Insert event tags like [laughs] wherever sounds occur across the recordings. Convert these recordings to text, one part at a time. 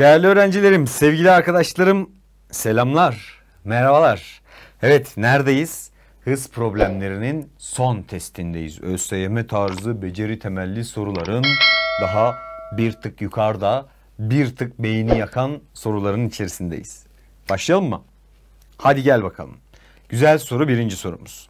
Değerli öğrencilerim, sevgili arkadaşlarım, selamlar, merhabalar. Evet, neredeyiz? Hız problemlerinin son testindeyiz. ÖSYM tarzı beceri temelli soruların daha bir tık yukarıda, bir tık beyni yakan soruların içerisindeyiz. Başlayalım mı? Hadi gel bakalım. Güzel soru birinci sorumuz.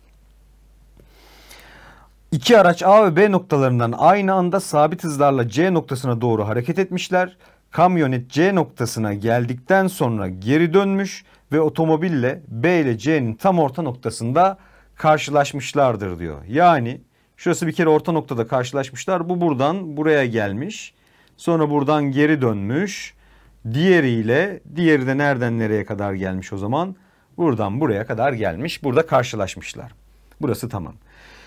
İki araç A ve B noktalarından aynı anda sabit hızlarla C noktasına doğru hareket etmişler Kamyonet C noktasına geldikten sonra geri dönmüş ve otomobille B ile C'nin tam orta noktasında karşılaşmışlardır diyor. Yani şurası bir kere orta noktada karşılaşmışlar. Bu buradan buraya gelmiş. Sonra buradan geri dönmüş. Diğeriyle diğeri de nereden nereye kadar gelmiş o zaman? Buradan buraya kadar gelmiş. Burada karşılaşmışlar. Burası tamam.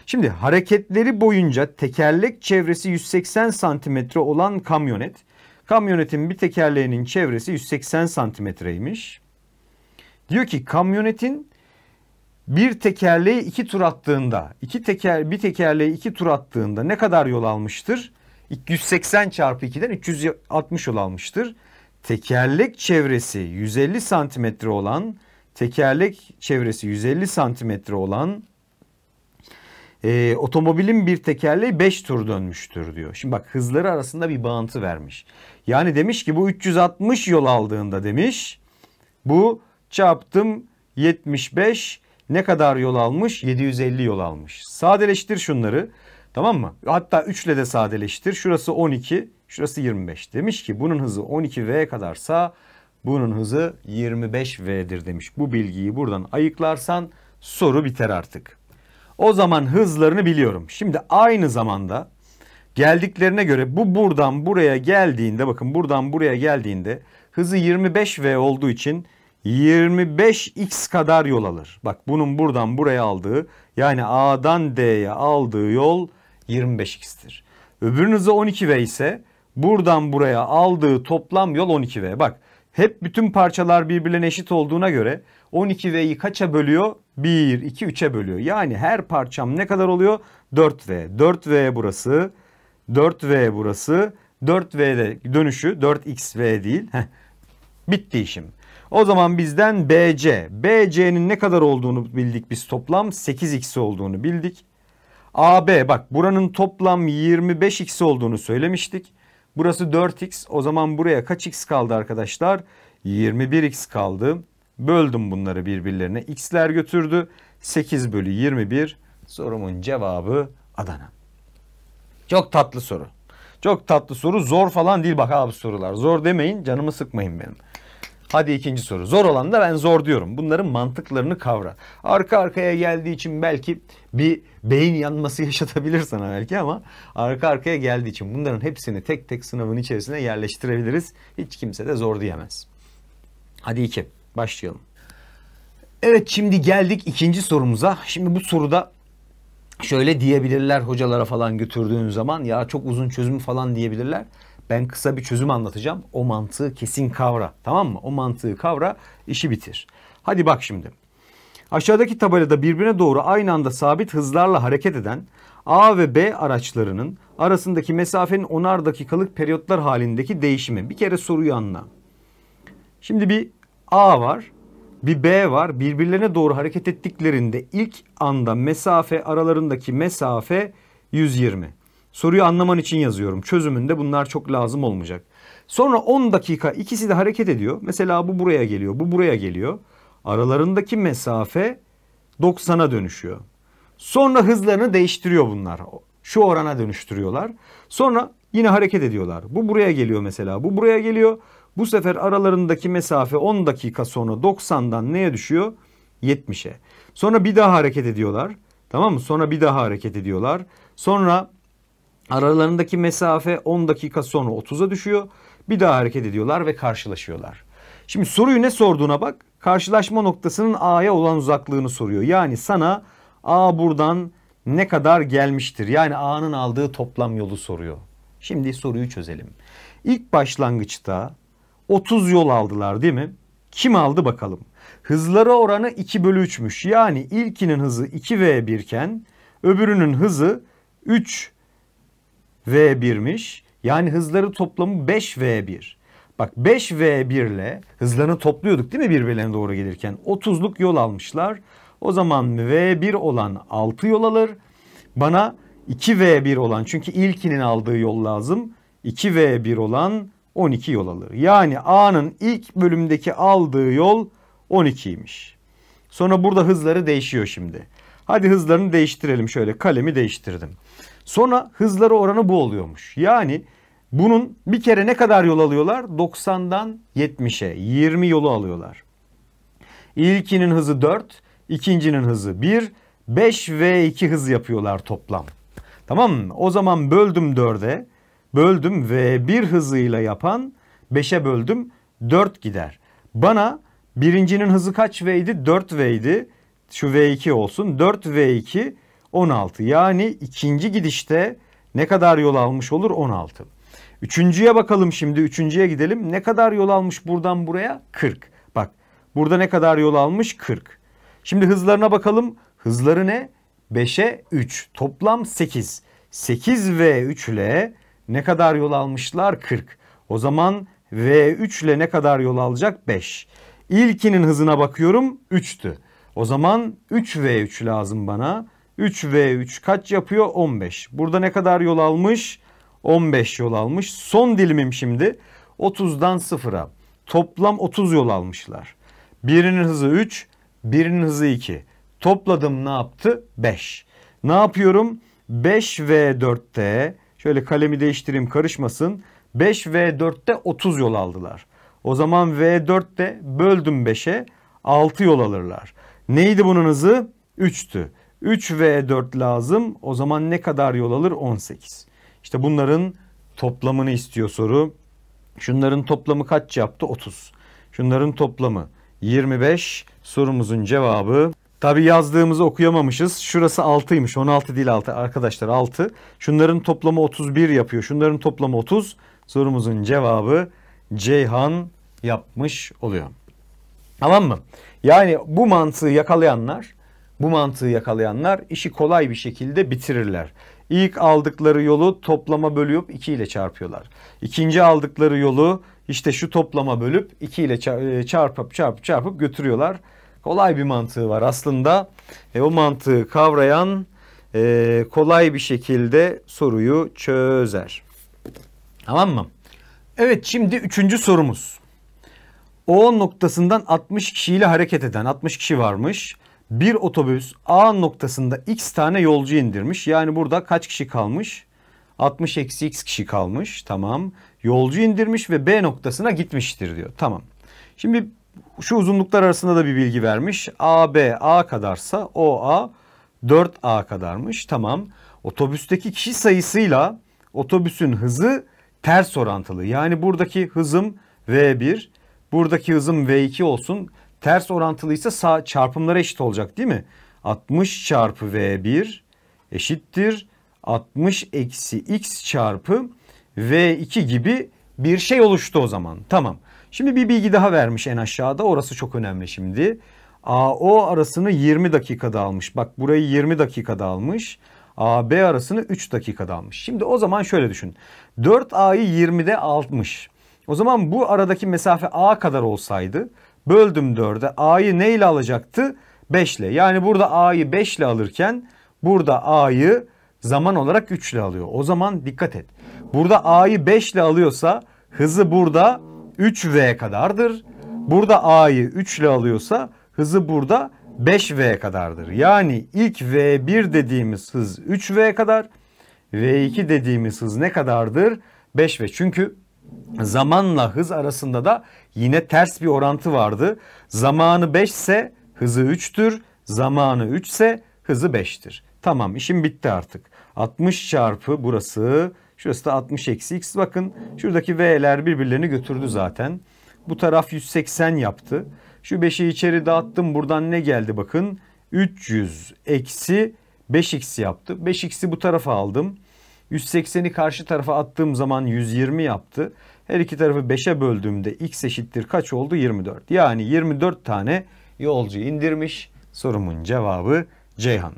Şimdi hareketleri boyunca tekerlek çevresi 180 santimetre olan kamyonet Kamyonetin bir tekerleğinin çevresi 180 santimetreymiş. Diyor ki kamyonetin bir tekerleği iki tur attığında, iki teker, bir tekerleği iki tur attığında ne kadar yol almıştır? 180 çarpı 2'den 360 yol almıştır. Tekerlek çevresi 150 santimetre olan, tekerlek çevresi 150 santimetre olan e, otomobilin bir tekerleği 5 tur dönmüştür diyor. Şimdi bak hızları arasında bir bağıntı vermiş. Yani demiş ki bu 360 yol aldığında demiş bu çarptım 75 ne kadar yol almış? 750 yol almış. Sadeleştir şunları. Tamam mı? Hatta 3 ile de sadeleştir. Şurası 12, şurası 25. Demiş ki bunun hızı 12V kadarsa bunun hızı 25V'dir demiş. Bu bilgiyi buradan ayıklarsan soru biter artık. O zaman hızlarını biliyorum. Şimdi aynı zamanda geldiklerine göre bu buradan buraya geldiğinde bakın buradan buraya geldiğinde hızı 25V olduğu için 25x kadar yol alır. Bak bunun buradan buraya aldığı yani A'dan D'ye aldığı yol 25x'tir. Öbürünün hızı 12V ise buradan buraya aldığı toplam yol 12V. Bak hep bütün parçalar birbirine eşit olduğuna göre 12V'yi kaça bölüyor? 1, 2, 3'e bölüyor. Yani her parçam ne kadar oluyor? 4V. 4V burası. 4V burası. 4V'de dönüşü 4XV değil. Bitti işim. O zaman bizden BC. BC'nin ne kadar olduğunu bildik biz toplam. 8X olduğunu bildik. AB bak buranın toplam 25X olduğunu söylemiştik. Burası 4X. O zaman buraya kaç X kaldı arkadaşlar? 21X kaldı. Böldüm bunları birbirlerine. X'ler götürdü. 8 bölü 21. Sorumun cevabı Adana. Çok tatlı soru. Çok tatlı soru. Zor falan değil bak abi sorular. Zor demeyin canımı sıkmayın benim. Hadi ikinci soru. Zor olan da ben zor diyorum. Bunların mantıklarını kavra. Arka arkaya geldiği için belki bir beyin yanması [laughs] yaşatabilirsin sana belki ama arka arkaya geldiği için bunların hepsini tek tek sınavın içerisine yerleştirebiliriz. Hiç kimse de zor diyemez. Hadi iki. Başlayalım. Evet şimdi geldik ikinci sorumuza. Şimdi bu soruda şöyle diyebilirler hocalara falan götürdüğün zaman ya çok uzun çözüm falan diyebilirler. Ben kısa bir çözüm anlatacağım. O mantığı kesin kavra. Tamam mı? O mantığı kavra, işi bitir. Hadi bak şimdi. Aşağıdaki tabelada birbirine doğru aynı anda sabit hızlarla hareket eden A ve B araçlarının arasındaki mesafenin onar dakikalık periyotlar halindeki değişimi. Bir kere soruyu anla. Şimdi bir A var, bir B var. Birbirlerine doğru hareket ettiklerinde ilk anda mesafe aralarındaki mesafe 120. Soruyu anlaman için yazıyorum. Çözümünde bunlar çok lazım olmayacak. Sonra 10 dakika ikisi de hareket ediyor. Mesela bu buraya geliyor, bu buraya geliyor. Aralarındaki mesafe 90'a dönüşüyor. Sonra hızlarını değiştiriyor bunlar. Şu orana dönüştürüyorlar. Sonra yine hareket ediyorlar. Bu buraya geliyor mesela, bu buraya geliyor. Bu sefer aralarındaki mesafe 10 dakika sonra 90'dan neye düşüyor? 70'e. Sonra bir daha hareket ediyorlar. Tamam mı? Sonra bir daha hareket ediyorlar. Sonra aralarındaki mesafe 10 dakika sonra 30'a düşüyor. Bir daha hareket ediyorlar ve karşılaşıyorlar. Şimdi soruyu ne sorduğuna bak. Karşılaşma noktasının A'ya olan uzaklığını soruyor. Yani sana A buradan ne kadar gelmiştir? Yani A'nın aldığı toplam yolu soruyor. Şimdi soruyu çözelim. İlk başlangıçta 30 yol aldılar değil mi? Kim aldı bakalım? Hızları oranı 2 bölü 3'müş. Yani ilkinin hızı 2V1 iken öbürünün hızı 3V1'miş. Yani hızları toplamı 5V1. Bak 5V1 ile hızlarını topluyorduk değil mi birbirlerine doğru gelirken? 30'luk yol almışlar. O zaman V1 olan 6 yol alır. Bana 2V1 olan çünkü ilkinin aldığı yol lazım. 2V1 olan 12 yol alır. Yani A'nın ilk bölümdeki aldığı yol 12'ymiş. Sonra burada hızları değişiyor şimdi. Hadi hızlarını değiştirelim şöyle kalemi değiştirdim. Sonra hızları oranı bu oluyormuş. Yani bunun bir kere ne kadar yol alıyorlar? 90'dan 70'e 20 yolu alıyorlar. İlkinin hızı 4, ikincinin hızı 1, 5 ve 2 hız yapıyorlar toplam. Tamam mı? O zaman böldüm 4'e böldüm ve bir hızıyla yapan 5'e böldüm 4 gider. Bana birincinin hızı kaç V'ydi? 4 V'ydi. Şu V2 olsun. 4 V2 16. Yani ikinci gidişte ne kadar yol almış olur? 16. Üçüncüye bakalım şimdi. Üçüncüye gidelim. Ne kadar yol almış buradan buraya? 40. Bak burada ne kadar yol almış? 40. Şimdi hızlarına bakalım. Hızları ne? 5'e 3. Toplam 8. 8 V 3 ile ne kadar yol almışlar? 40. O zaman V3 ile ne kadar yol alacak? 5. İlkinin hızına bakıyorum 3'tü. O zaman 3V3 lazım bana. 3V3 kaç yapıyor? 15. Burada ne kadar yol almış? 15 yol almış. Son dilimim şimdi 30'dan 0'a. Toplam 30 yol almışlar. Birinin hızı 3, birinin hızı 2. Topladım ne yaptı? 5. Ne yapıyorum? 5V4'te Şöyle kalemi değiştireyim karışmasın. 5 V4'te 30 yol aldılar. O zaman V4'te böldüm 5'e 6 yol alırlar. Neydi bunun hızı? 3'tü. 3 V4 lazım. O zaman ne kadar yol alır? 18. İşte bunların toplamını istiyor soru. Şunların toplamı kaç yaptı? 30. Şunların toplamı 25. Sorumuzun cevabı Tabi yazdığımızı okuyamamışız. Şurası 6'ymış. 16 değil 6 arkadaşlar 6. Şunların toplamı 31 yapıyor. Şunların toplamı 30. Sorumuzun cevabı Ceyhan yapmış oluyor. Tamam mı? Yani bu mantığı yakalayanlar, bu mantığı yakalayanlar işi kolay bir şekilde bitirirler. İlk aldıkları yolu toplama bölüp 2 ile çarpıyorlar. İkinci aldıkları yolu işte şu toplama bölüp 2 ile e, çarpıp çarpıp çarpıp götürüyorlar kolay bir mantığı var aslında. E, o mantığı kavrayan e, kolay bir şekilde soruyu çözer. Tamam mı? Evet şimdi üçüncü sorumuz. O noktasından 60 kişiyle hareket eden 60 kişi varmış. Bir otobüs A noktasında x tane yolcu indirmiş. Yani burada kaç kişi kalmış? 60 eksi x kişi kalmış. Tamam. Yolcu indirmiş ve B noktasına gitmiştir diyor. Tamam. Şimdi şu uzunluklar arasında da bir bilgi vermiş. AB A kadarsa OA 4A kadarmış. Tamam. Otobüsteki kişi sayısıyla otobüsün hızı ters orantılı. Yani buradaki hızım V1, buradaki hızım V2 olsun. Ters orantılıysa sağ çarpımlara eşit olacak değil mi? 60 çarpı V1 eşittir 60 eksi x çarpı V2 gibi bir şey oluştu o zaman. Tamam. Şimdi bir bilgi daha vermiş en aşağıda. Orası çok önemli şimdi. AO arasını 20 dakikada almış. Bak burayı 20 dakikada almış. AB arasını 3 dakikada almış. Şimdi o zaman şöyle düşün. 4A'yı 20'de almış. O zaman bu aradaki mesafe A kadar olsaydı böldüm 4'e A'yı neyle alacaktı? 5 Yani burada A'yı 5 alırken burada A'yı zaman olarak 3 alıyor. O zaman dikkat et. Burada A'yı 5 alıyorsa hızı burada 3v kadardır. Burada a'yı 3 ile alıyorsa hızı burada 5v kadardır. Yani ilk v1 dediğimiz hız 3v kadar. v2 dediğimiz hız ne kadardır? 5v. Çünkü zamanla hız arasında da yine ters bir orantı vardı. Zamanı 5 ise hızı 3'tür. Zamanı 3 ise hızı 5'tir. Tamam işim bitti artık. 60 çarpı burası Şurası da 60 eksi x. Bakın şuradaki v'ler birbirlerini götürdü zaten. Bu taraf 180 yaptı. Şu 5'i içeri dağıttım. Buradan ne geldi bakın. 300 eksi 5x yaptı. 5x'i bu tarafa aldım. 180'i karşı tarafa attığım zaman 120 yaptı. Her iki tarafı 5'e böldüğümde x eşittir kaç oldu? 24. Yani 24 tane yolcu indirmiş. Sorumun cevabı Ceyhan.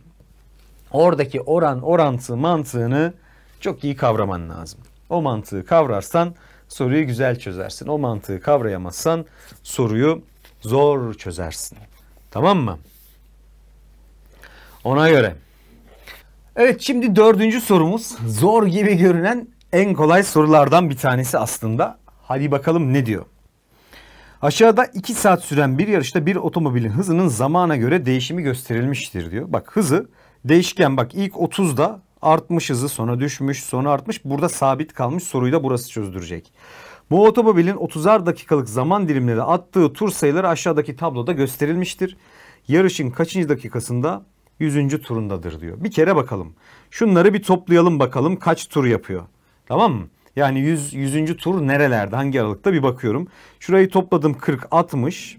Oradaki oran orantı mantığını çok iyi kavraman lazım. O mantığı kavrarsan soruyu güzel çözersin. O mantığı kavrayamazsan soruyu zor çözersin. Tamam mı? Ona göre. Evet şimdi dördüncü sorumuz zor gibi görünen en kolay sorulardan bir tanesi aslında. Hadi bakalım ne diyor? Aşağıda 2 saat süren bir yarışta bir otomobilin hızının zamana göre değişimi gösterilmiştir diyor. Bak hızı değişken bak ilk 30'da Artmış hızı sonra düşmüş sonra artmış. Burada sabit kalmış soruyu da burası çözdürecek. Bu otomobilin 30'ar dakikalık zaman dilimleri attığı tur sayıları aşağıdaki tabloda gösterilmiştir. Yarışın kaçıncı dakikasında 100. turundadır diyor. Bir kere bakalım. Şunları bir toplayalım bakalım kaç tur yapıyor. Tamam mı? Yani 100, 100. tur nerelerde hangi aralıkta bir bakıyorum. Şurayı topladım 40 60.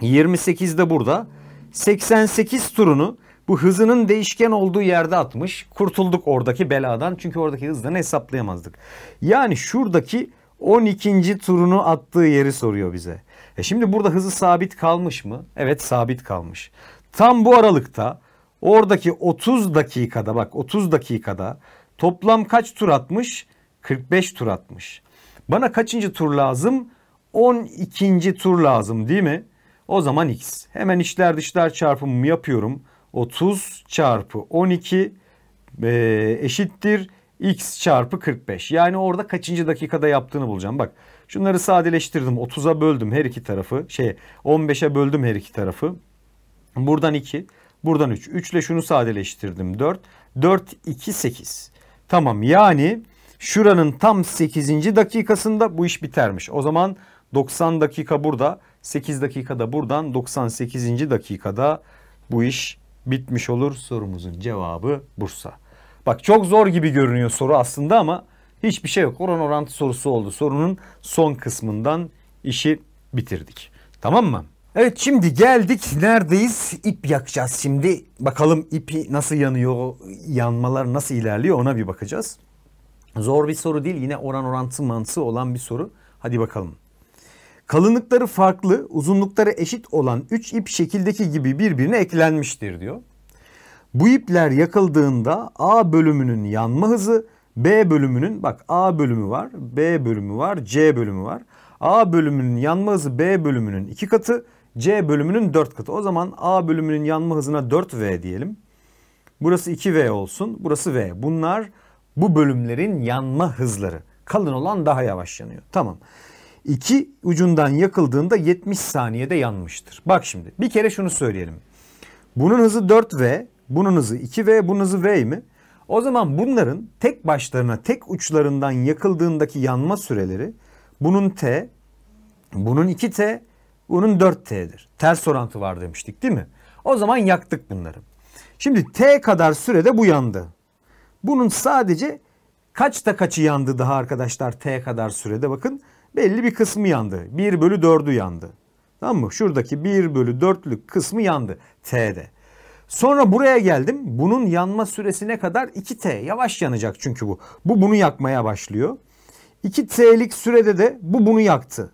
28 de burada. 88 turunu bu hızının değişken olduğu yerde atmış. Kurtulduk oradaki beladan. Çünkü oradaki hızdan hesaplayamazdık. Yani şuradaki 12. turunu attığı yeri soruyor bize. E şimdi burada hızı sabit kalmış mı? Evet sabit kalmış. Tam bu aralıkta oradaki 30 dakikada bak 30 dakikada toplam kaç tur atmış? 45 tur atmış. Bana kaçıncı tur lazım? 12. tur lazım değil mi? O zaman x. Hemen içler dışlar çarpımımı yapıyorum. 30 çarpı 12 e, eşittir x çarpı 45. Yani orada kaçıncı dakikada yaptığını bulacağım. Bak şunları sadeleştirdim. 30'a böldüm her iki tarafı. Şey 15'e böldüm her iki tarafı. Buradan 2. Buradan 3. 3 ile şunu sadeleştirdim. 4. 4, 2, 8. Tamam yani şuranın tam 8. dakikasında bu iş bitermiş. O zaman 90 dakika burada. 8 dakikada buradan 98. dakikada bu iş bitmiş olur. Sorumuzun cevabı Bursa. Bak çok zor gibi görünüyor soru aslında ama hiçbir şey yok. Oran orantı sorusu oldu. Sorunun son kısmından işi bitirdik. Tamam mı? Evet şimdi geldik neredeyiz? İp yakacağız şimdi. Bakalım ipi nasıl yanıyor, yanmalar nasıl ilerliyor ona bir bakacağız. Zor bir soru değil yine oran orantı mantığı olan bir soru. Hadi bakalım. Kalınlıkları farklı, uzunlukları eşit olan 3 ip şekildeki gibi birbirine eklenmiştir diyor. Bu ipler yakıldığında A bölümünün yanma hızı B bölümünün bak A bölümü var, B bölümü var, C bölümü var. A bölümünün yanma hızı B bölümünün 2 katı, C bölümünün 4 katı. O zaman A bölümünün yanma hızına 4V diyelim. Burası 2V olsun, burası V. Bunlar bu bölümlerin yanma hızları. Kalın olan daha yavaş yanıyor. Tamam iki ucundan yakıldığında 70 saniyede yanmıştır. Bak şimdi bir kere şunu söyleyelim. Bunun hızı 4V, bunun hızı 2V, bunun hızı V mi? O zaman bunların tek başlarına, tek uçlarından yakıldığındaki yanma süreleri bunun T, bunun 2T, bunun 4T'dir. Ters orantı var demiştik değil mi? O zaman yaktık bunları. Şimdi T kadar sürede bu yandı. Bunun sadece kaçta kaçı yandı daha arkadaşlar T kadar sürede bakın belli bir kısmı yandı. 1 bölü 4'ü yandı. Tamam mı? Şuradaki 1 bölü 4'lük kısmı yandı T'de. Sonra buraya geldim. Bunun yanma süresine kadar 2T. Yavaş yanacak çünkü bu. Bu bunu yakmaya başlıyor. 2T'lik sürede de bu bunu yaktı.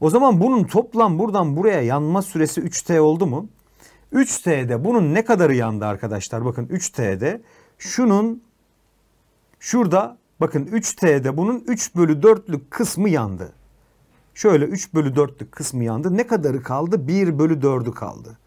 O zaman bunun toplam buradan buraya yanma süresi 3T oldu mu? 3T'de bunun ne kadarı yandı arkadaşlar? Bakın 3T'de şunun şurada Bakın 3T'de bunun 3 bölü 4'lük kısmı yandı. Şöyle 3 bölü 4'lük kısmı yandı. Ne kadarı kaldı? 1 bölü 4'ü kaldı.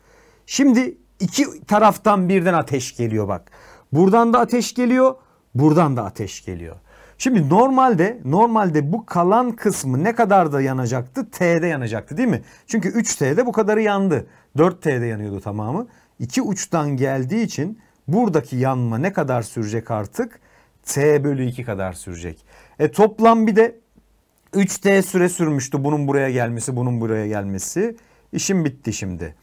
Şimdi iki taraftan birden ateş geliyor bak. Buradan da ateş geliyor. Buradan da ateş geliyor. Şimdi normalde normalde bu kalan kısmı ne kadar da yanacaktı? T'de yanacaktı değil mi? Çünkü 3T'de bu kadarı yandı. 4T'de yanıyordu tamamı. İki uçtan geldiği için buradaki yanma ne kadar sürecek artık? t bölü 2 kadar sürecek. E, toplam bir de 3t süre sürmüştü bunun buraya gelmesi bunun buraya gelmesi. İşim bitti şimdi.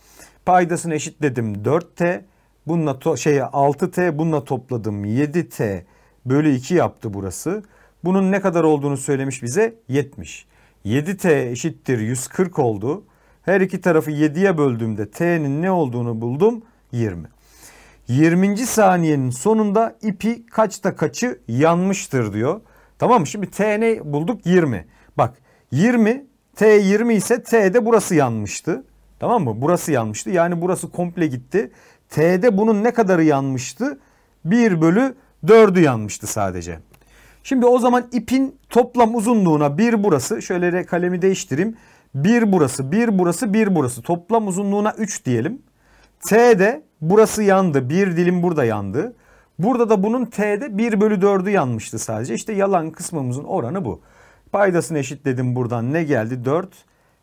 Paydasını eşitledim 4t. Bununla şey 6t bununla topladım 7t bölü 2 yaptı burası. Bunun ne kadar olduğunu söylemiş bize 70. 7t eşittir 140 oldu. Her iki tarafı 7'ye böldüğümde t'nin ne olduğunu buldum 20. 20. saniyenin sonunda ipi kaçta kaçı yanmıştır diyor. Tamam mı? Şimdi Tn bulduk? 20. Bak 20 T 20 ise T'de burası yanmıştı. Tamam mı? Burası yanmıştı. Yani burası komple gitti. T'de bunun ne kadarı yanmıştı? 1 bölü 4'ü yanmıştı sadece. Şimdi o zaman ipin toplam uzunluğuna 1 burası. Şöyle kalemi değiştireyim. 1 burası, 1 burası, 1 burası. Toplam uzunluğuna 3 diyelim. T'de Burası yandı. Bir dilim burada yandı. Burada da bunun T'de 1 bölü 4'ü yanmıştı sadece. İşte yalan kısmımızın oranı bu. Paydasını eşitledim buradan. Ne geldi? 4,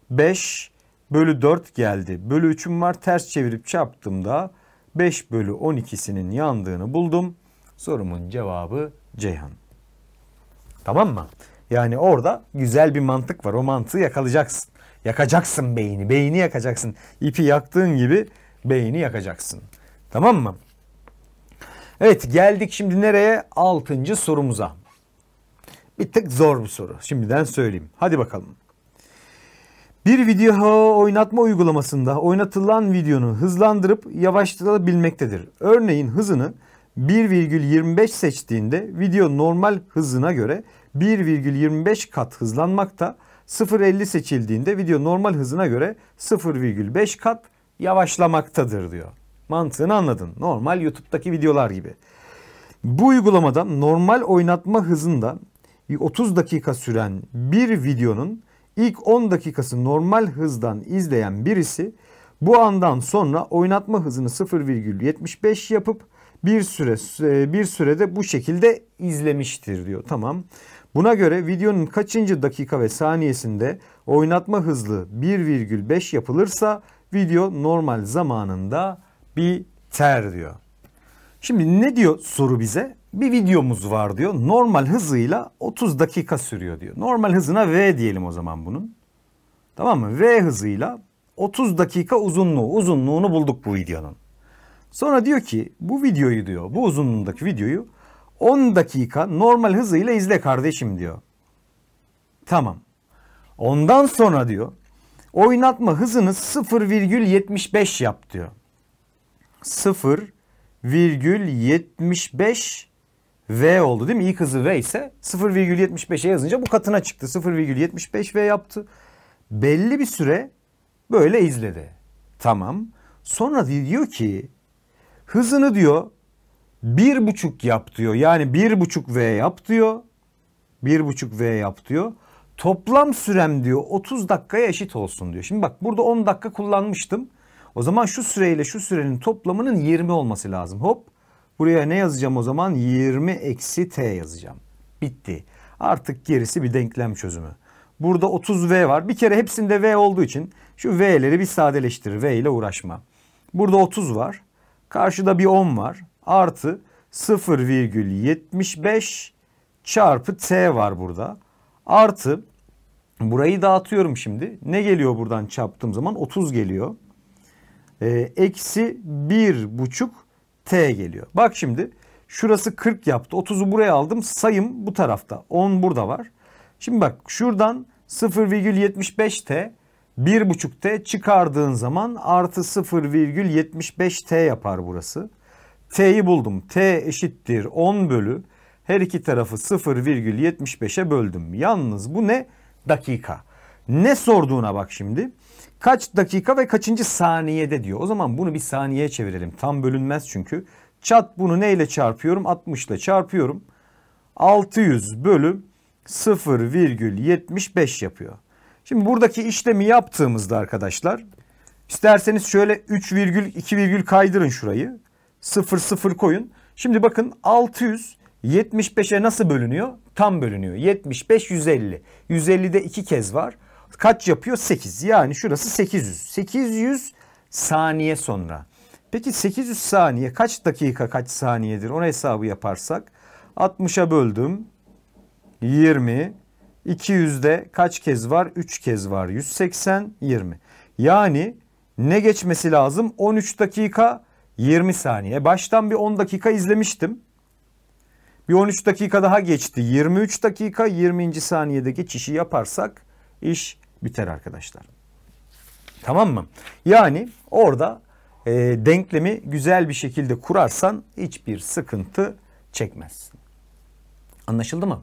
5 bölü 4 geldi. Bölü 3'üm var. Ters çevirip çarptığımda 5 bölü 12'sinin yandığını buldum. Sorumun cevabı Ceyhan. Tamam mı? Yani orada güzel bir mantık var. O mantığı yakalayacaksın. Yakacaksın beyni. Beyni yakacaksın. İpi yaktığın gibi beyni yakacaksın. Tamam mı? Evet geldik şimdi nereye? Altıncı sorumuza. Bir tık zor bir soru. Şimdiden söyleyeyim. Hadi bakalım. Bir video oynatma uygulamasında oynatılan videonun hızlandırıp yavaşlatabilmektedir. Örneğin hızını 1,25 seçtiğinde video normal hızına göre 1,25 kat hızlanmakta. 0,50 seçildiğinde video normal hızına göre 0,5 kat yavaşlamaktadır diyor. Mantığını anladın. Normal YouTube'daki videolar gibi. Bu uygulamada normal oynatma hızında 30 dakika süren bir videonun ilk 10 dakikası normal hızdan izleyen birisi bu andan sonra oynatma hızını 0,75 yapıp bir süre e, bir sürede bu şekilde izlemiştir diyor. Tamam. Buna göre videonun kaçıncı dakika ve saniyesinde oynatma hızlı 1,5 yapılırsa Video normal zamanında biter diyor. Şimdi ne diyor soru bize? Bir videomuz var diyor. Normal hızıyla 30 dakika sürüyor diyor. Normal hızına V diyelim o zaman bunun. Tamam mı? V hızıyla 30 dakika uzunluğu, uzunluğunu bulduk bu videonun. Sonra diyor ki bu videoyu diyor, bu uzunluğundaki videoyu 10 dakika normal hızıyla izle kardeşim diyor. Tamam. Ondan sonra diyor Oynatma hızını 0,75 yap diyor. 0,75 V oldu değil mi? İlk hızı V ise 0,75'e yazınca bu katına çıktı. 0,75 V yaptı. Belli bir süre böyle izledi. Tamam. Sonra diyor ki hızını diyor bir buçuk yap diyor. Yani bir buçuk V yap diyor. Bir buçuk V yap diyor. Toplam sürem diyor 30 dakikaya eşit olsun diyor. Şimdi bak burada 10 dakika kullanmıştım. O zaman şu süreyle şu sürenin toplamının 20 olması lazım. Hop buraya ne yazacağım o zaman 20 eksi t yazacağım. Bitti. Artık gerisi bir denklem çözümü. Burada 30V var. Bir kere hepsinde V olduğu için şu V'leri bir sadeleştir. V ile uğraşma. Burada 30 var. Karşıda bir 10 var. Artı 0,75 çarpı T var burada. Artı burayı dağıtıyorum şimdi. Ne geliyor buradan çarptığım zaman? 30 geliyor. Ee, eksi 1,5 t geliyor. Bak şimdi şurası 40 yaptı. 30'u buraya aldım. Sayım bu tarafta. 10 burada var. Şimdi bak şuradan 0,75 t 1,5T çıkardığın zaman artı 0,75T yapar burası. T'yi buldum. T eşittir 10 bölü her iki tarafı 0,75'e böldüm. Yalnız bu ne? Dakika. Ne sorduğuna bak şimdi. Kaç dakika ve kaçıncı saniyede diyor. O zaman bunu bir saniyeye çevirelim. Tam bölünmez çünkü. Çat bunu neyle çarpıyorum? 60 ile çarpıyorum. 600 bölü 0,75 yapıyor. Şimdi buradaki işlemi yaptığımızda arkadaşlar isterseniz şöyle 3 2 kaydırın şurayı. 0 0 koyun. Şimdi bakın 600 75'e nasıl bölünüyor? Tam bölünüyor. 75, 150. 150'de 2 kez var. Kaç yapıyor? 8. Yani şurası 800. 800 saniye sonra. Peki 800 saniye kaç dakika kaç saniyedir? Ona hesabı yaparsak 60'a böldüm. 20. 200'de kaç kez var? 3 kez var. 180, 20. Yani ne geçmesi lazım? 13 dakika 20 saniye. Baştan bir 10 dakika izlemiştim. Bir 13 dakika daha geçti. 23 dakika 20. saniyede geçişi yaparsak iş biter arkadaşlar. Tamam mı? Yani orada e, denklemi güzel bir şekilde kurarsan hiçbir sıkıntı çekmezsin. Anlaşıldı mı?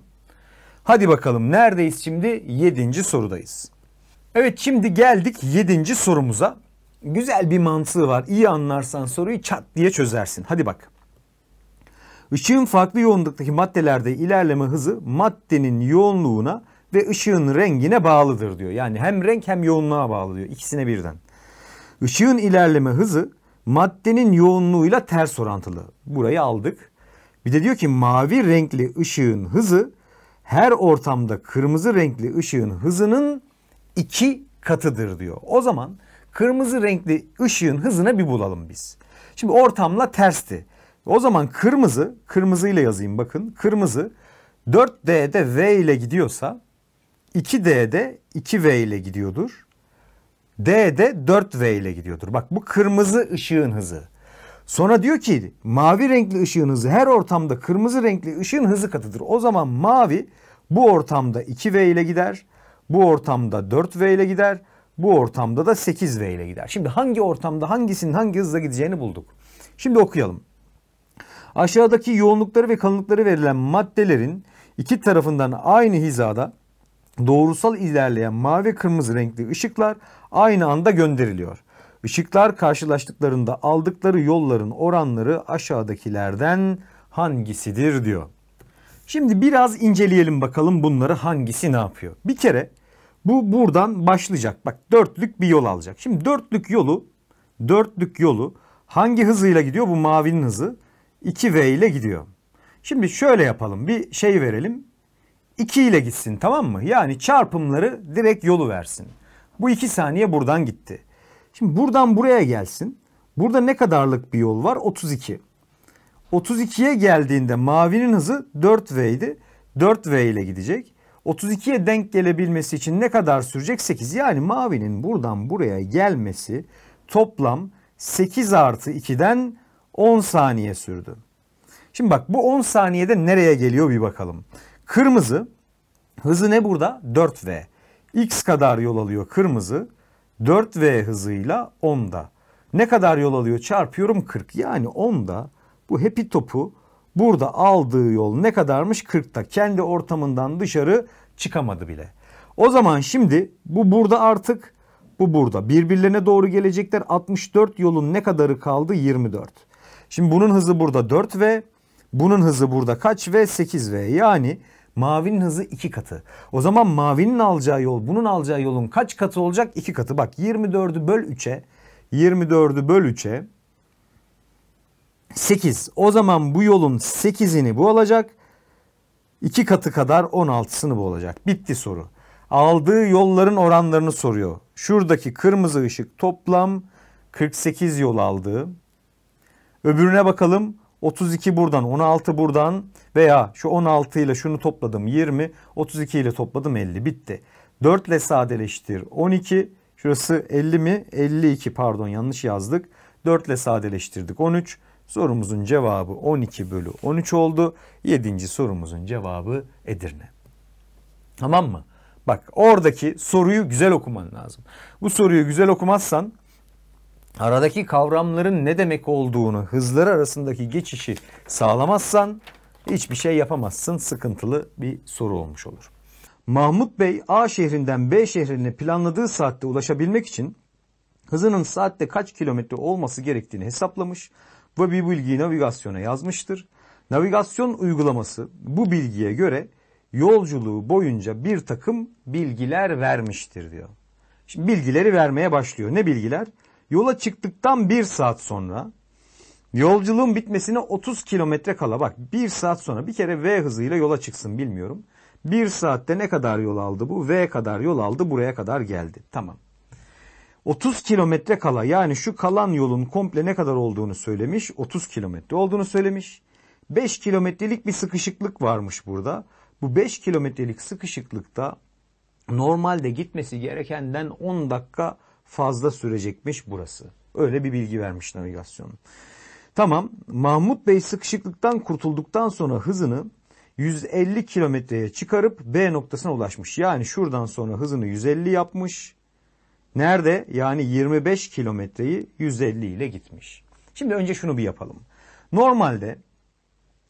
Hadi bakalım neredeyiz şimdi? 7. sorudayız. Evet şimdi geldik 7. sorumuza. Güzel bir mantığı var. İyi anlarsan soruyu çat diye çözersin. Hadi bak. Işığın farklı yoğunluktaki maddelerde ilerleme hızı maddenin yoğunluğuna ve ışığın rengine bağlıdır diyor. Yani hem renk hem yoğunluğa bağlı diyor. İkisine birden. Işığın ilerleme hızı maddenin yoğunluğuyla ters orantılı. Burayı aldık. Bir de diyor ki mavi renkli ışığın hızı her ortamda kırmızı renkli ışığın hızının iki katıdır diyor. O zaman kırmızı renkli ışığın hızına bir bulalım biz. Şimdi ortamla tersti. O zaman kırmızı, kırmızı ile yazayım bakın. Kırmızı 4D'de V ile gidiyorsa 2D'de 2V ile gidiyordur. D'de 4V ile gidiyordur. Bak bu kırmızı ışığın hızı. Sonra diyor ki mavi renkli ışığın hızı her ortamda kırmızı renkli ışığın hızı katıdır. O zaman mavi bu ortamda 2V ile gider. Bu ortamda 4V ile gider. Bu ortamda da 8V ile gider. Şimdi hangi ortamda hangisinin hangi hızla gideceğini bulduk. Şimdi okuyalım. Aşağıdaki yoğunlukları ve kalınlıkları verilen maddelerin iki tarafından aynı hizada doğrusal ilerleyen mavi kırmızı renkli ışıklar aynı anda gönderiliyor. Işıklar karşılaştıklarında aldıkları yolların oranları aşağıdakilerden hangisidir diyor. Şimdi biraz inceleyelim bakalım bunları hangisi ne yapıyor. Bir kere bu buradan başlayacak. Bak dörtlük bir yol alacak. Şimdi dörtlük yolu dörtlük yolu hangi hızıyla gidiyor? Bu mavinin hızı. 2V ile gidiyor. Şimdi şöyle yapalım. Bir şey verelim. 2 ile gitsin tamam mı? Yani çarpımları direkt yolu versin. Bu 2 saniye buradan gitti. Şimdi buradan buraya gelsin. Burada ne kadarlık bir yol var? 32. 32'ye geldiğinde mavinin hızı 4V idi. 4V ile gidecek. 32'ye denk gelebilmesi için ne kadar sürecek? 8. Yani mavinin buradan buraya gelmesi toplam 8 artı 2'den 10 saniye sürdü. Şimdi bak bu 10 saniyede nereye geliyor bir bakalım. Kırmızı hızı ne burada? 4V. X kadar yol alıyor kırmızı. 4V hızıyla 10'da. Ne kadar yol alıyor çarpıyorum 40. Yani 10'da bu happy topu burada aldığı yol ne kadarmış? 40'ta. Kendi ortamından dışarı çıkamadı bile. O zaman şimdi bu burada artık bu burada. Birbirlerine doğru gelecekler. 64 yolun ne kadarı kaldı? 24. Şimdi bunun hızı burada 4V. Bunun hızı burada kaç V? 8V. Yani mavinin hızı 2 katı. O zaman mavinin alacağı yol bunun alacağı yolun kaç katı olacak? 2 katı. Bak 24'ü böl 3'e. 24'ü böl 3'e. 8. O zaman bu yolun 8'ini bu alacak. 2 katı kadar 16'sını bu olacak. Bitti soru. Aldığı yolların oranlarını soruyor. Şuradaki kırmızı ışık toplam 48 yol aldı. Öbürüne bakalım. 32 buradan 16 buradan veya şu 16 ile şunu topladım 20 32 ile topladım 50 bitti. 4 ile sadeleştir 12 şurası 50 mi 52 pardon yanlış yazdık 4 ile sadeleştirdik 13 sorumuzun cevabı 12 bölü 13 oldu 7. sorumuzun cevabı Edirne. Tamam mı? Bak oradaki soruyu güzel okuman lazım. Bu soruyu güzel okumazsan aradaki kavramların ne demek olduğunu, hızları arasındaki geçişi sağlamazsan hiçbir şey yapamazsın. Sıkıntılı bir soru olmuş olur. Mahmut Bey A şehrinden B şehrine planladığı saatte ulaşabilmek için hızının saatte kaç kilometre olması gerektiğini hesaplamış ve bir bilgiyi navigasyona yazmıştır. Navigasyon uygulaması bu bilgiye göre yolculuğu boyunca bir takım bilgiler vermiştir diyor. Şimdi bilgileri vermeye başlıyor. Ne bilgiler? Yola çıktıktan bir saat sonra yolculuğun bitmesine 30 kilometre kala bak bir saat sonra bir kere V hızıyla yola çıksın bilmiyorum. Bir saatte ne kadar yol aldı bu? V kadar yol aldı buraya kadar geldi. Tamam. 30 kilometre kala yani şu kalan yolun komple ne kadar olduğunu söylemiş. 30 kilometre olduğunu söylemiş. 5 kilometrelik bir sıkışıklık varmış burada. Bu 5 kilometrelik sıkışıklıkta normalde gitmesi gerekenden 10 dakika fazla sürecekmiş burası. Öyle bir bilgi vermiş navigasyon. Tamam Mahmut Bey sıkışıklıktan kurtulduktan sonra hızını 150 kilometreye çıkarıp B noktasına ulaşmış. Yani şuradan sonra hızını 150 yapmış. Nerede? Yani 25 kilometreyi 150 ile gitmiş. Şimdi önce şunu bir yapalım. Normalde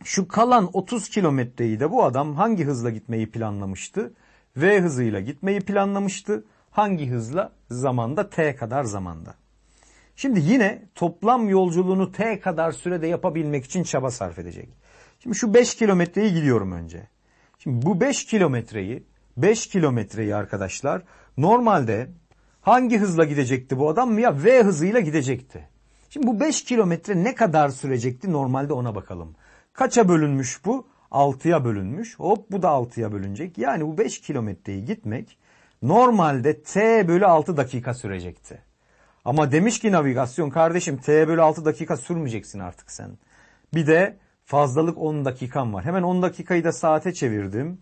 şu kalan 30 kilometreyi de bu adam hangi hızla gitmeyi planlamıştı? V hızıyla gitmeyi planlamıştı. Hangi hızla? Zamanda t kadar zamanda. Şimdi yine toplam yolculuğunu t kadar sürede yapabilmek için çaba sarf edecek. Şimdi şu 5 kilometreyi gidiyorum önce. Şimdi bu 5 kilometreyi 5 kilometreyi arkadaşlar normalde hangi hızla gidecekti bu adam ya V hızıyla gidecekti. Şimdi bu 5 kilometre ne kadar sürecekti normalde ona bakalım. Kaça bölünmüş bu? 6'ya bölünmüş. Hop bu da 6'ya bölünecek. Yani bu 5 kilometreyi gitmek normalde t bölü 6 dakika sürecekti. Ama demiş ki navigasyon kardeşim t bölü 6 dakika sürmeyeceksin artık sen. Bir de fazlalık 10 dakikan var. Hemen 10 dakikayı da saate çevirdim.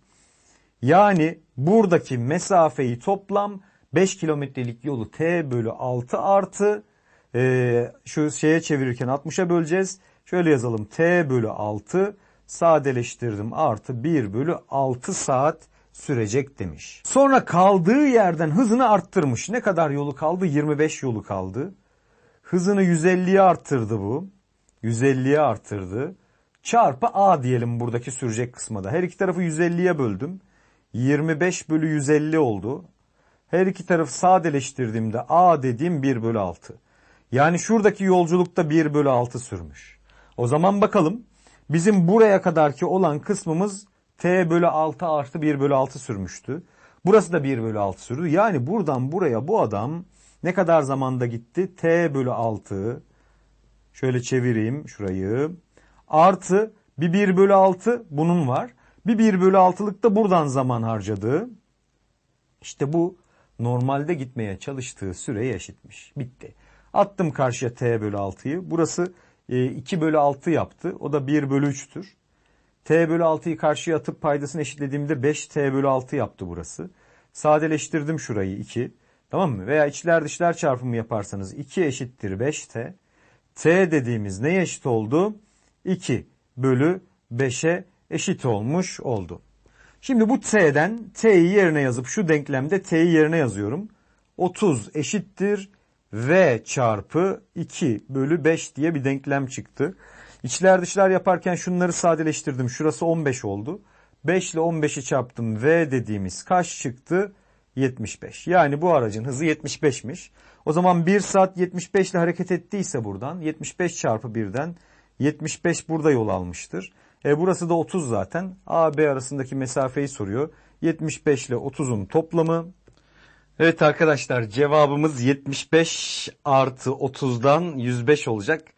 Yani buradaki mesafeyi toplam 5 kilometrelik yolu t bölü 6 artı e, şu şeye çevirirken 60'a böleceğiz. Şöyle yazalım t bölü 6 sadeleştirdim artı 1 bölü 6 saat sürecek demiş. Sonra kaldığı yerden hızını arttırmış. Ne kadar yolu kaldı? 25 yolu kaldı. Hızını 150'ye arttırdı bu. 150'ye arttırdı. Çarpı A diyelim buradaki sürecek kısmada. Her iki tarafı 150'ye böldüm. 25 bölü 150 oldu. Her iki tarafı sadeleştirdiğimde A dediğim 1 bölü 6. Yani şuradaki yolculukta 1 bölü 6 sürmüş. O zaman bakalım bizim buraya kadarki olan kısmımız T bölü 6 artı 1 bölü 6 sürmüştü. Burası da 1 bölü 6 sürdü. Yani buradan buraya bu adam ne kadar zamanda gitti? T bölü 6. Şöyle çevireyim şurayı. Artı bir 1 bölü 6 bunun var. Bir 1 bölü 6'lık da buradan zaman harcadı. İşte bu normalde gitmeye çalıştığı süreye eşitmiş. Bitti. Attım karşıya t bölü 6'yı. Burası 2 e, bölü 6 yaptı. O da 1 bölü 3'tür. T bölü 6'yı karşıya atıp paydasını eşitlediğimde 5 T bölü 6 yaptı burası. Sadeleştirdim şurayı 2. Tamam mı? Veya içler dışlar çarpımı yaparsanız 2 eşittir 5T. T dediğimiz neye eşit oldu? 2 bölü 5'e eşit olmuş oldu. Şimdi bu T'den T'yi yerine yazıp şu denklemde T'yi yerine yazıyorum. 30 eşittir V çarpı 2 bölü 5 diye bir denklem çıktı. İçler dışlar yaparken şunları sadeleştirdim. Şurası 15 oldu. 5 ile 15'i çarptım. V dediğimiz kaç çıktı? 75. Yani bu aracın hızı 75'miş. O zaman 1 saat 75 ile hareket ettiyse buradan 75 çarpı 1'den 75 burada yol almıştır. E burası da 30 zaten. A B arasındaki mesafeyi soruyor. 75 ile 30'un toplamı. Evet arkadaşlar cevabımız 75 artı 30'dan 105 olacak.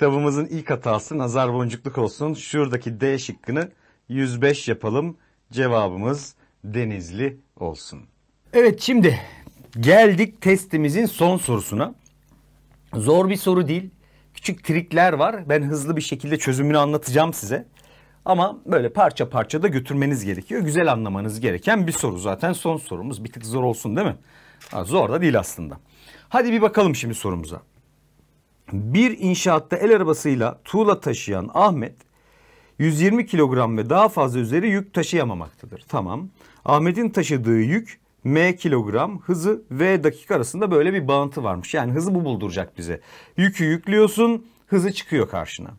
Kitabımızın ilk hatası nazar boncukluk olsun. Şuradaki D şıkkını 105 yapalım. Cevabımız Denizli olsun. Evet şimdi geldik testimizin son sorusuna. Zor bir soru değil. Küçük trikler var. Ben hızlı bir şekilde çözümünü anlatacağım size. Ama böyle parça parça da götürmeniz gerekiyor. Güzel anlamanız gereken bir soru zaten. Son sorumuz bir tık zor olsun değil mi? Ha, zor da değil aslında. Hadi bir bakalım şimdi sorumuza bir inşaatta el arabasıyla tuğla taşıyan Ahmet 120 kilogram ve daha fazla üzeri yük taşıyamamaktadır. Tamam. Ahmet'in taşıdığı yük M kilogram, hızı V dakika arasında böyle bir bağıntı varmış. Yani hızı bu bulduracak bize. Yükü yüklüyorsun, hızı çıkıyor karşına.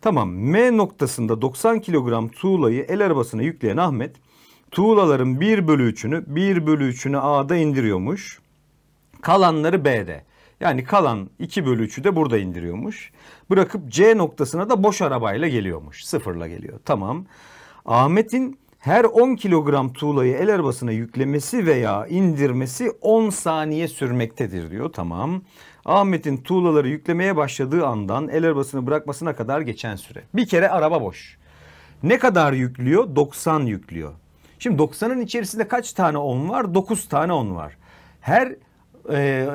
Tamam M noktasında 90 kilogram tuğlayı el arabasına yükleyen Ahmet tuğlaların 1 bölü 3'ünü 1 bölü 3'ünü A'da indiriyormuş. Kalanları B'de. Yani kalan 2 bölü 3'ü de burada indiriyormuş. Bırakıp C noktasına da boş arabayla geliyormuş. Sıfırla geliyor. Tamam. Ahmet'in her 10 kilogram tuğlayı el arabasına yüklemesi veya indirmesi 10 saniye sürmektedir diyor. Tamam. Ahmet'in tuğlaları yüklemeye başladığı andan el arabasını bırakmasına kadar geçen süre. Bir kere araba boş. Ne kadar yüklüyor? 90 yüklüyor. Şimdi 90'ın içerisinde kaç tane 10 var? 9 tane 10 var. Her e,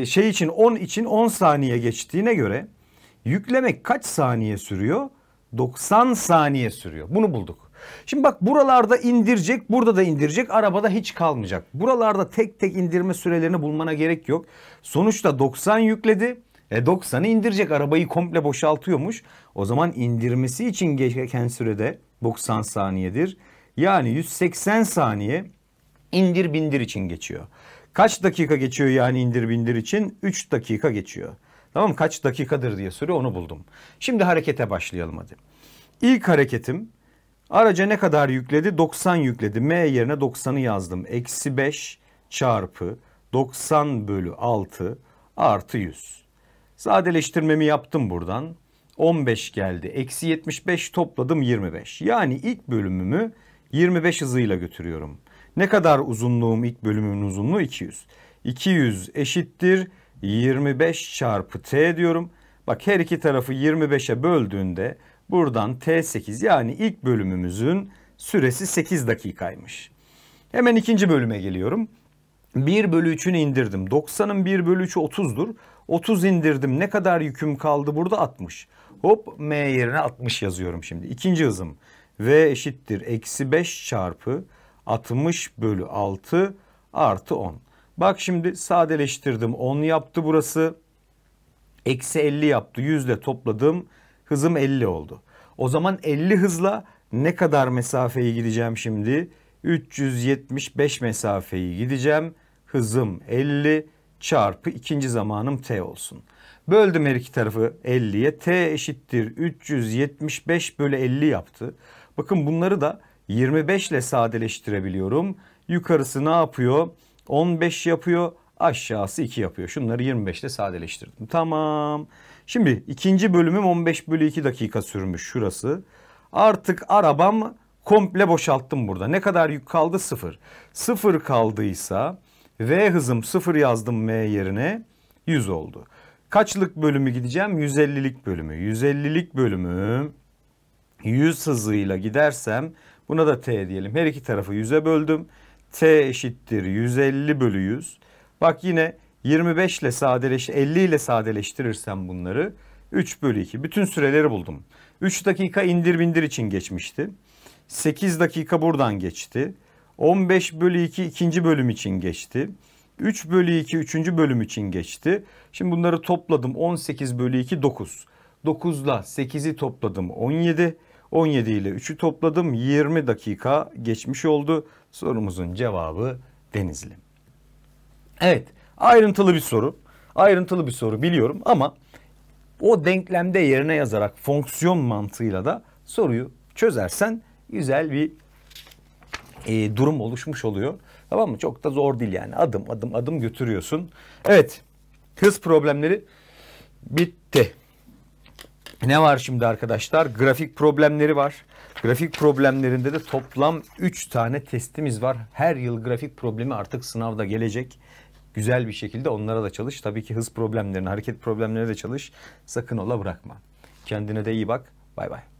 e, şey için 10 için 10 saniye geçtiğine göre yüklemek kaç saniye sürüyor? 90 saniye sürüyor. Bunu bulduk. Şimdi bak buralarda indirecek, burada da indirecek, arabada hiç kalmayacak. Buralarda tek tek indirme sürelerini bulmana gerek yok. Sonuçta 90 yükledi. E 90'ı indirecek arabayı komple boşaltıyormuş. O zaman indirmesi için gereken sürede 90 saniyedir. Yani 180 saniye indir bindir için geçiyor. Kaç dakika geçiyor yani indir bindir için? 3 dakika geçiyor. Tamam Kaç dakikadır diye soruyor onu buldum. Şimdi harekete başlayalım hadi. İlk hareketim araca ne kadar yükledi? 90 yükledi. M yerine 90'ı yazdım. Eksi 5 çarpı 90 bölü 6 artı 100. Sadeleştirmemi yaptım buradan. 15 geldi. Eksi 75 topladım 25. Yani ilk bölümümü 25 hızıyla götürüyorum. Ne kadar uzunluğum ilk bölümümün uzunluğu 200. 200 eşittir 25 çarpı t diyorum. Bak her iki tarafı 25'e böldüğünde buradan t8 yani ilk bölümümüzün süresi 8 dakikaymış. Hemen ikinci bölüme geliyorum. 1 bölü 3'ünü indirdim. 90'ın 1 bölü 3'ü 30'dur. 30 indirdim. Ne kadar yüküm kaldı burada? 60. Hop M yerine 60 yazıyorum şimdi. İkinci hızım. V eşittir. Eksi 5 çarpı 60 bölü 6 artı 10. Bak şimdi sadeleştirdim 10 yaptı burası. Eksi 50 yaptı 100 ile topladım hızım 50 oldu. O zaman 50 hızla ne kadar mesafeyi gideceğim şimdi? 375 mesafeyi gideceğim. Hızım 50 çarpı ikinci zamanım t olsun. Böldüm her iki tarafı 50'ye. t eşittir 375 bölü 50 yaptı. Bakın bunları da 25 ile sadeleştirebiliyorum. Yukarısı ne yapıyor? 15 yapıyor. Aşağısı 2 yapıyor. Şunları 25 ile sadeleştirdim. Tamam. Şimdi ikinci bölümüm 15 bölü 2 dakika sürmüş şurası. Artık arabam komple boşalttım burada. Ne kadar yük kaldı? 0. 0 kaldıysa V hızım 0 yazdım M yerine 100 oldu. Kaçlık bölümü gideceğim? 150'lik bölümü. 150'lik bölümü 100 hızıyla gidersem Buna da t diyelim. Her iki tarafı 100'e böldüm. t eşittir 150 bölü 100. Bak yine 25 ile sadeleş 50 ile sadeleştirirsem bunları 3 bölü 2. Bütün süreleri buldum. 3 dakika indir bindir için geçmişti. 8 dakika buradan geçti. 15 bölü 2 ikinci bölüm için geçti. 3 bölü 2 üçüncü bölüm için geçti. Şimdi bunları topladım 18 bölü 2 9. 9 ile 8'i topladım 17. 17 ile 3'ü topladım. 20 dakika geçmiş oldu. Sorumuzun cevabı Denizli. Evet ayrıntılı bir soru. Ayrıntılı bir soru biliyorum ama o denklemde yerine yazarak fonksiyon mantığıyla da soruyu çözersen güzel bir e, durum oluşmuş oluyor. Tamam mı? Çok da zor değil yani. Adım adım adım götürüyorsun. Evet. Hız problemleri bitti. Ne var şimdi arkadaşlar? Grafik problemleri var. Grafik problemlerinde de toplam 3 tane testimiz var. Her yıl grafik problemi artık sınavda gelecek. Güzel bir şekilde onlara da çalış. Tabii ki hız problemlerine, hareket problemlerine de çalış. Sakın ola bırakma. Kendine de iyi bak. Bay bay.